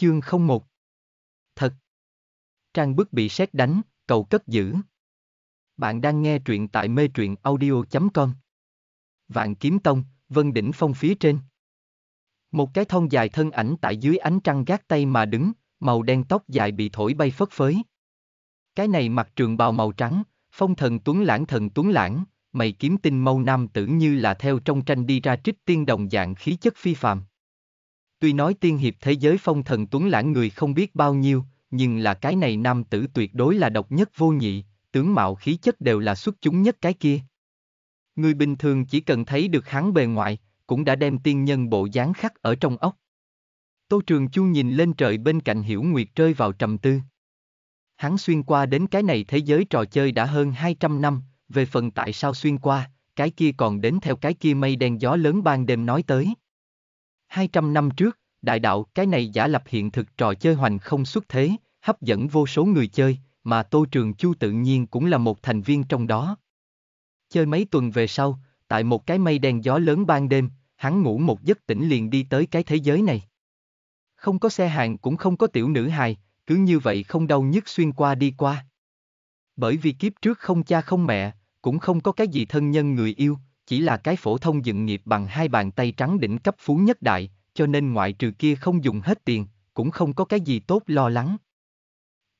Chương 01 Thật Trang bức bị sét đánh, cầu cất giữ. Bạn đang nghe truyện tại mê truyện audio.com Vạn Kiếm Tông, Vân Đỉnh Phong phía trên Một cái thon dài thân ảnh tại dưới ánh trăng gác tay mà đứng, màu đen tóc dài bị thổi bay phất phới. Cái này mặc trường bào màu trắng, phong thần tuấn lãng thần tuấn lãng, mày kiếm tinh mâu nam tử như là theo trong tranh đi ra trích tiên đồng dạng khí chất phi phàm. Tuy nói tiên hiệp thế giới phong thần tuấn lãng người không biết bao nhiêu, nhưng là cái này nam tử tuyệt đối là độc nhất vô nhị, tướng mạo khí chất đều là xuất chúng nhất cái kia. Người bình thường chỉ cần thấy được hắn bề ngoại, cũng đã đem tiên nhân bộ dáng khắc ở trong ốc. Tô Trường Chu nhìn lên trời bên cạnh Hiểu Nguyệt rơi vào trầm tư. Hắn xuyên qua đến cái này thế giới trò chơi đã hơn 200 năm, về phần tại sao xuyên qua, cái kia còn đến theo cái kia mây đen gió lớn ban đêm nói tới. 200 năm trước, đại đạo cái này giả lập hiện thực trò chơi hoành không xuất thế, hấp dẫn vô số người chơi, mà Tô Trường Chu tự nhiên cũng là một thành viên trong đó. Chơi mấy tuần về sau, tại một cái mây đen gió lớn ban đêm, hắn ngủ một giấc tỉnh liền đi tới cái thế giới này. Không có xe hàng cũng không có tiểu nữ hài, cứ như vậy không đau nhức xuyên qua đi qua. Bởi vì kiếp trước không cha không mẹ, cũng không có cái gì thân nhân người yêu, chỉ là cái phổ thông dựng nghiệp bằng hai bàn tay trắng đỉnh cấp phú nhất đại, cho nên ngoại trừ kia không dùng hết tiền, cũng không có cái gì tốt lo lắng.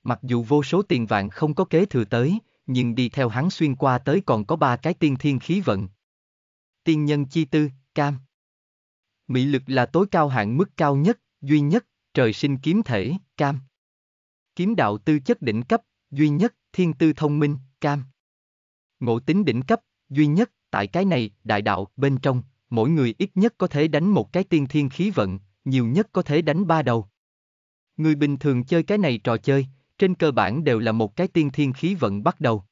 Mặc dù vô số tiền vạn không có kế thừa tới, nhưng đi theo hắn xuyên qua tới còn có ba cái tiên thiên khí vận. Tiên nhân chi tư, cam. Mỹ lực là tối cao hạng mức cao nhất, duy nhất, trời sinh kiếm thể, cam. Kiếm đạo tư chất đỉnh cấp, duy nhất, thiên tư thông minh, cam. Ngộ tính đỉnh cấp, duy nhất, Tại cái này, đại đạo, bên trong, mỗi người ít nhất có thể đánh một cái tiên thiên khí vận, nhiều nhất có thể đánh ba đầu. Người bình thường chơi cái này trò chơi, trên cơ bản đều là một cái tiên thiên khí vận bắt đầu.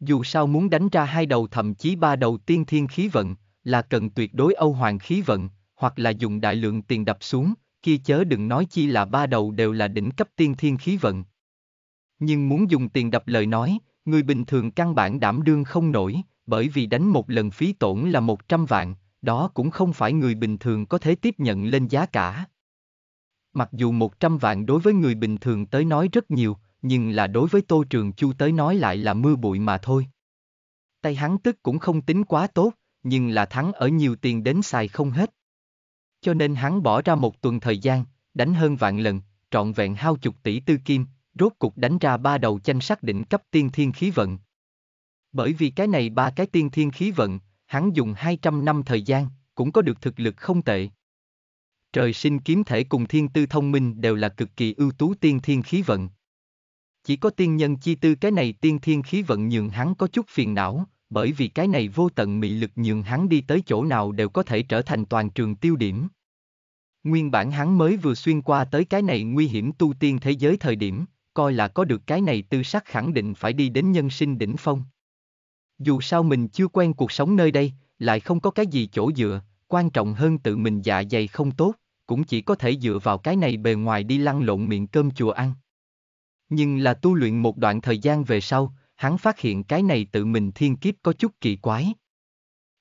Dù sao muốn đánh ra hai đầu thậm chí ba đầu tiên thiên khí vận, là cần tuyệt đối Âu Hoàng khí vận, hoặc là dùng đại lượng tiền đập xuống, kia chớ đừng nói chi là ba đầu đều là đỉnh cấp tiên thiên khí vận. Nhưng muốn dùng tiền đập lời nói, người bình thường căn bản đảm đương không nổi, bởi vì đánh một lần phí tổn là 100 vạn, đó cũng không phải người bình thường có thể tiếp nhận lên giá cả. Mặc dù 100 vạn đối với người bình thường tới nói rất nhiều, nhưng là đối với Tô Trường Chu tới nói lại là mưa bụi mà thôi. Tay hắn tức cũng không tính quá tốt, nhưng là thắng ở nhiều tiền đến xài không hết. Cho nên hắn bỏ ra một tuần thời gian, đánh hơn vạn lần, trọn vẹn hao chục tỷ tư kim, rốt cục đánh ra ba đầu chanh sắc định cấp tiên thiên khí vận. Bởi vì cái này ba cái tiên thiên khí vận, hắn dùng 200 năm thời gian, cũng có được thực lực không tệ. Trời sinh kiếm thể cùng thiên tư thông minh đều là cực kỳ ưu tú tiên thiên khí vận. Chỉ có tiên nhân chi tư cái này tiên thiên khí vận nhường hắn có chút phiền não, bởi vì cái này vô tận mị lực nhường hắn đi tới chỗ nào đều có thể trở thành toàn trường tiêu điểm. Nguyên bản hắn mới vừa xuyên qua tới cái này nguy hiểm tu tiên thế giới thời điểm, coi là có được cái này tư sắc khẳng định phải đi đến nhân sinh đỉnh phong. Dù sao mình chưa quen cuộc sống nơi đây, lại không có cái gì chỗ dựa, quan trọng hơn tự mình dạ dày không tốt, cũng chỉ có thể dựa vào cái này bề ngoài đi lăn lộn miệng cơm chùa ăn. Nhưng là tu luyện một đoạn thời gian về sau, hắn phát hiện cái này tự mình thiên kiếp có chút kỳ quái.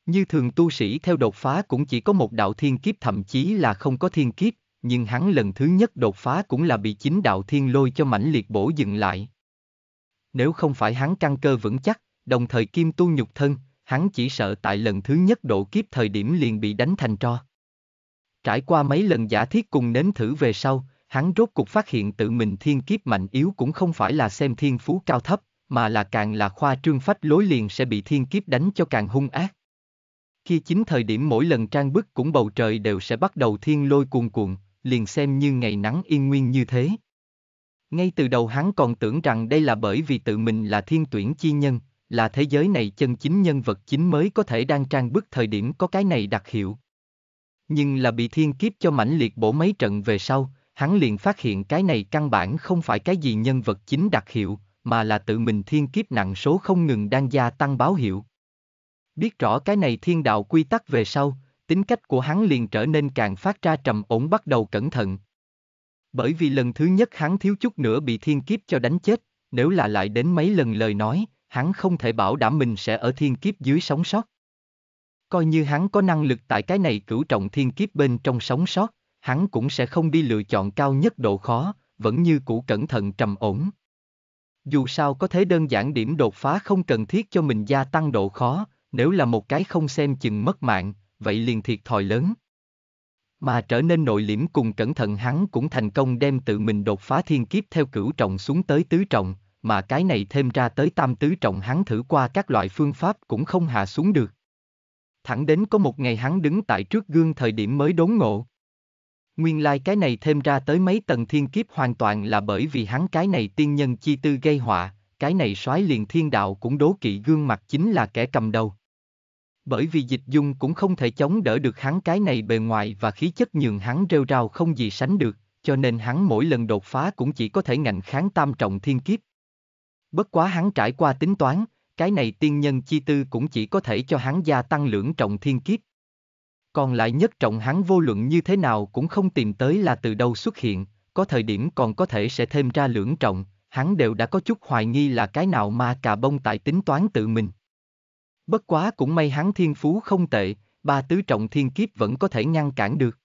Như thường tu sĩ theo đột phá cũng chỉ có một đạo thiên kiếp thậm chí là không có thiên kiếp, nhưng hắn lần thứ nhất đột phá cũng là bị chính đạo thiên lôi cho mãnh liệt bổ dừng lại. Nếu không phải hắn căn cơ vững chắc, đồng thời kim tu nhục thân, hắn chỉ sợ tại lần thứ nhất độ kiếp thời điểm liền bị đánh thành tro. Trải qua mấy lần giả thiết cùng nếm thử về sau, hắn rốt cục phát hiện tự mình thiên kiếp mạnh yếu cũng không phải là xem thiên phú cao thấp, mà là càng là khoa trương phách lối liền sẽ bị thiên kiếp đánh cho càng hung ác. Khi chính thời điểm mỗi lần trang bức cũng bầu trời đều sẽ bắt đầu thiên lôi cuồn cuộn, liền xem như ngày nắng yên nguyên như thế. Ngay từ đầu hắn còn tưởng rằng đây là bởi vì tự mình là thiên tuyển chi nhân, là thế giới này chân chính nhân vật chính mới có thể đang trang bức thời điểm có cái này đặc hiệu. Nhưng là bị thiên kiếp cho mãnh liệt bổ mấy trận về sau, hắn liền phát hiện cái này căn bản không phải cái gì nhân vật chính đặc hiệu, mà là tự mình thiên kiếp nặng số không ngừng đang gia tăng báo hiệu. Biết rõ cái này thiên đạo quy tắc về sau, tính cách của hắn liền trở nên càng phát ra trầm ổn bắt đầu cẩn thận. Bởi vì lần thứ nhất hắn thiếu chút nữa bị thiên kiếp cho đánh chết, nếu là lại đến mấy lần lời nói, hắn không thể bảo đảm mình sẽ ở thiên kiếp dưới sống sót. Coi như hắn có năng lực tại cái này cửu trọng thiên kiếp bên trong sống sót, hắn cũng sẽ không đi lựa chọn cao nhất độ khó, vẫn như cũ cẩn thận trầm ổn. Dù sao có thế đơn giản điểm đột phá không cần thiết cho mình gia tăng độ khó, nếu là một cái không xem chừng mất mạng, vậy liền thiệt thòi lớn. Mà trở nên nội liễm cùng cẩn thận hắn cũng thành công đem tự mình đột phá thiên kiếp theo cửu trọng xuống tới tứ trọng, mà cái này thêm ra tới tam tứ trọng hắn thử qua các loại phương pháp cũng không hạ xuống được. Thẳng đến có một ngày hắn đứng tại trước gương thời điểm mới đốn ngộ. Nguyên lai like cái này thêm ra tới mấy tầng thiên kiếp hoàn toàn là bởi vì hắn cái này tiên nhân chi tư gây họa, cái này soái liền thiên đạo cũng đố kỵ gương mặt chính là kẻ cầm đầu. Bởi vì dịch dung cũng không thể chống đỡ được hắn cái này bề ngoài và khí chất nhường hắn rêu rao không gì sánh được, cho nên hắn mỗi lần đột phá cũng chỉ có thể ngạnh kháng tam trọng thiên kiếp. Bất quá hắn trải qua tính toán, cái này tiên nhân chi tư cũng chỉ có thể cho hắn gia tăng lưỡng trọng thiên kiếp. Còn lại nhất trọng hắn vô luận như thế nào cũng không tìm tới là từ đâu xuất hiện, có thời điểm còn có thể sẽ thêm ra lưỡng trọng, hắn đều đã có chút hoài nghi là cái nào mà cà bông tại tính toán tự mình. Bất quá cũng may hắn thiên phú không tệ, ba tứ trọng thiên kiếp vẫn có thể ngăn cản được.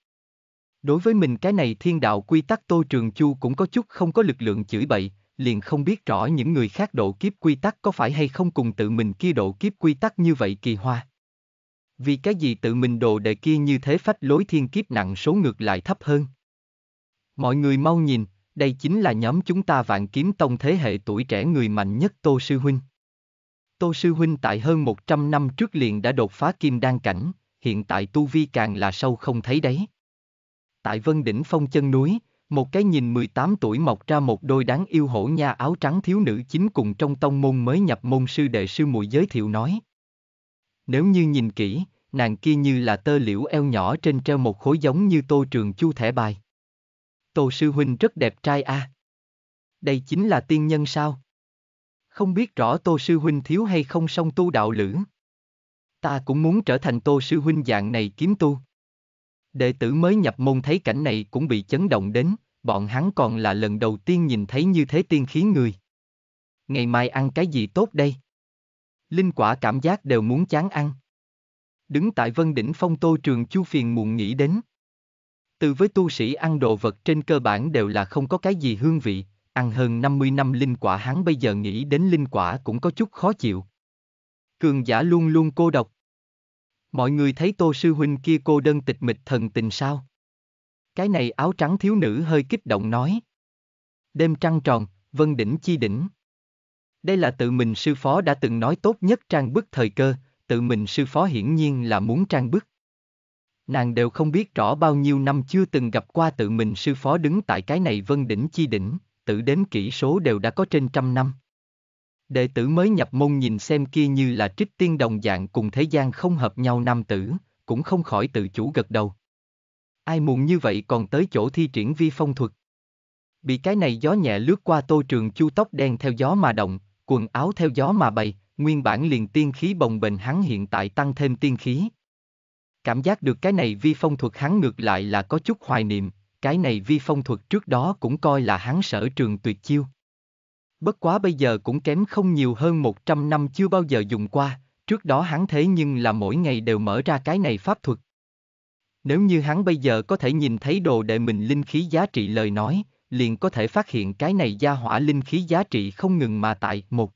Đối với mình cái này thiên đạo quy tắc Tô Trường Chu cũng có chút không có lực lượng chửi bậy, liền không biết rõ những người khác độ kiếp quy tắc có phải hay không cùng tự mình kia độ kiếp quy tắc như vậy kỳ hoa. Vì cái gì tự mình đồ đệ kia như thế phách lối thiên kiếp nặng số ngược lại thấp hơn. Mọi người mau nhìn, đây chính là nhóm chúng ta vạn kiếm tông thế hệ tuổi trẻ người mạnh nhất Tô Sư Huynh. Tô Sư Huynh tại hơn 100 năm trước liền đã đột phá kim đan cảnh, hiện tại tu vi càng là sâu không thấy đấy. Tại Vân Đỉnh Phong chân núi, một cái nhìn 18 tuổi mọc ra một đôi đáng yêu hổ nha áo trắng thiếu nữ chính cùng trong tông môn mới nhập môn sư đệ sư muội giới thiệu nói. Nếu như nhìn kỹ, nàng kia như là tơ liễu eo nhỏ trên treo một khối giống như tô trường chu thẻ bài. Tô sư huynh rất đẹp trai a. À? Đây chính là tiên nhân sao? Không biết rõ tô sư huynh thiếu hay không song tu đạo lữ. Ta cũng muốn trở thành tô sư huynh dạng này kiếm tu. Đệ tử mới nhập môn thấy cảnh này cũng bị chấn động đến, bọn hắn còn là lần đầu tiên nhìn thấy như thế tiên khí người. Ngày mai ăn cái gì tốt đây? Linh quả cảm giác đều muốn chán ăn. Đứng tại vân đỉnh phong tô trường chu phiền muộn nghĩ đến. Từ với tu sĩ ăn đồ vật trên cơ bản đều là không có cái gì hương vị, ăn hơn 50 năm linh quả hắn bây giờ nghĩ đến linh quả cũng có chút khó chịu. Cường giả luôn luôn cô độc. Mọi người thấy tô sư huynh kia cô đơn tịch mịch thần tình sao? Cái này áo trắng thiếu nữ hơi kích động nói. Đêm trăng tròn, vân đỉnh chi đỉnh. Đây là tự mình sư phó đã từng nói tốt nhất trang bức thời cơ, tự mình sư phó hiển nhiên là muốn trang bức. Nàng đều không biết rõ bao nhiêu năm chưa từng gặp qua tự mình sư phó đứng tại cái này vân đỉnh chi đỉnh, tự đến kỹ số đều đã có trên trăm năm. Đệ tử mới nhập môn nhìn xem kia như là trích tiên đồng dạng cùng thế gian không hợp nhau nam tử, cũng không khỏi tự chủ gật đầu. Ai muộn như vậy còn tới chỗ thi triển vi phong thuật. Bị cái này gió nhẹ lướt qua tô trường chu tóc đen theo gió mà động, quần áo theo gió mà bay nguyên bản liền tiên khí bồng bềnh hắn hiện tại tăng thêm tiên khí. Cảm giác được cái này vi phong thuật hắn ngược lại là có chút hoài niệm, cái này vi phong thuật trước đó cũng coi là hắn sở trường tuyệt chiêu bất quá bây giờ cũng kém không nhiều hơn 100 năm chưa bao giờ dùng qua, trước đó hắn thế nhưng là mỗi ngày đều mở ra cái này pháp thuật. Nếu như hắn bây giờ có thể nhìn thấy đồ đệ mình linh khí giá trị lời nói, liền có thể phát hiện cái này gia hỏa linh khí giá trị không ngừng mà tại một.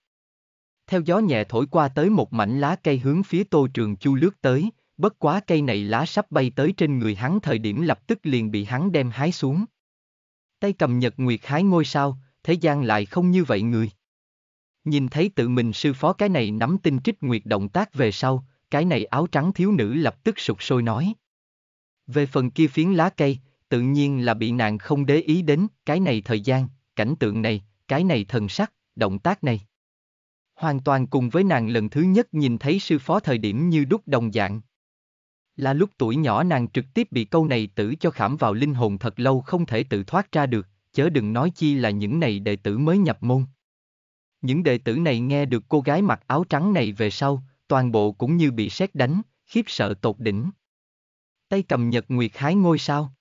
Theo gió nhẹ thổi qua tới một mảnh lá cây hướng phía tô trường chu lướt tới, bất quá cây này lá sắp bay tới trên người hắn thời điểm lập tức liền bị hắn đem hái xuống. Tay cầm nhật nguyệt hái ngôi sao, thế gian lại không như vậy người. Nhìn thấy tự mình sư phó cái này nắm tinh trích nguyệt động tác về sau, cái này áo trắng thiếu nữ lập tức sụt sôi nói. Về phần kia phiến lá cây, tự nhiên là bị nàng không để ý đến cái này thời gian, cảnh tượng này, cái này thần sắc, động tác này. Hoàn toàn cùng với nàng lần thứ nhất nhìn thấy sư phó thời điểm như đúc đồng dạng. Là lúc tuổi nhỏ nàng trực tiếp bị câu này tử cho khảm vào linh hồn thật lâu không thể tự thoát ra được, chớ đừng nói chi là những này đệ tử mới nhập môn. Những đệ tử này nghe được cô gái mặc áo trắng này về sau, toàn bộ cũng như bị sét đánh, khiếp sợ tột đỉnh. Tay cầm nhật nguyệt hái ngôi sao.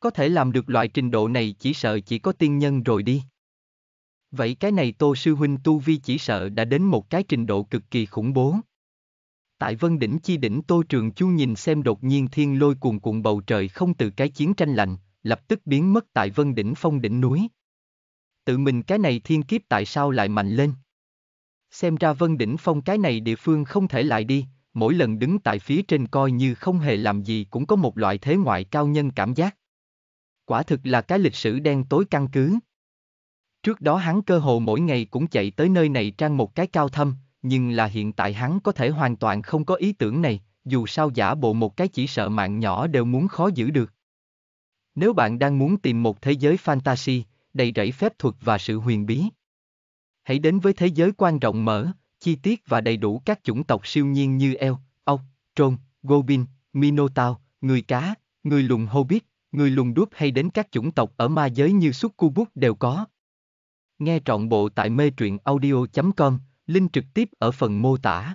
Có thể làm được loại trình độ này chỉ sợ chỉ có tiên nhân rồi đi. Vậy cái này Tô Sư Huynh Tu Vi chỉ sợ đã đến một cái trình độ cực kỳ khủng bố. Tại Vân Đỉnh Chi Đỉnh Tô Trường Chu nhìn xem đột nhiên thiên lôi cuồn cuộn bầu trời không từ cái chiến tranh lạnh, lập tức biến mất tại Vân Đỉnh Phong đỉnh núi. Tự mình cái này thiên kiếp tại sao lại mạnh lên? Xem ra Vân Đỉnh Phong cái này địa phương không thể lại đi, mỗi lần đứng tại phía trên coi như không hề làm gì cũng có một loại thế ngoại cao nhân cảm giác. Quả thực là cái lịch sử đen tối căn cứ. Trước đó hắn cơ hồ mỗi ngày cũng chạy tới nơi này trang một cái cao thâm, nhưng là hiện tại hắn có thể hoàn toàn không có ý tưởng này, dù sao giả bộ một cái chỉ sợ mạng nhỏ đều muốn khó giữ được. Nếu bạn đang muốn tìm một thế giới fantasy, đầy rẫy phép thuật và sự huyền bí, hãy đến với thế giới quan rộng mở, chi tiết và đầy đủ các chủng tộc siêu nhiên như eo, ốc, trôn, gobin, minotaur, người cá, người lùn hobbit, người lùn đúp hay đến các chủng tộc ở ma giới như succubus đều có. Nghe trọn bộ tại mê truyện audio.com, link trực tiếp ở phần mô tả.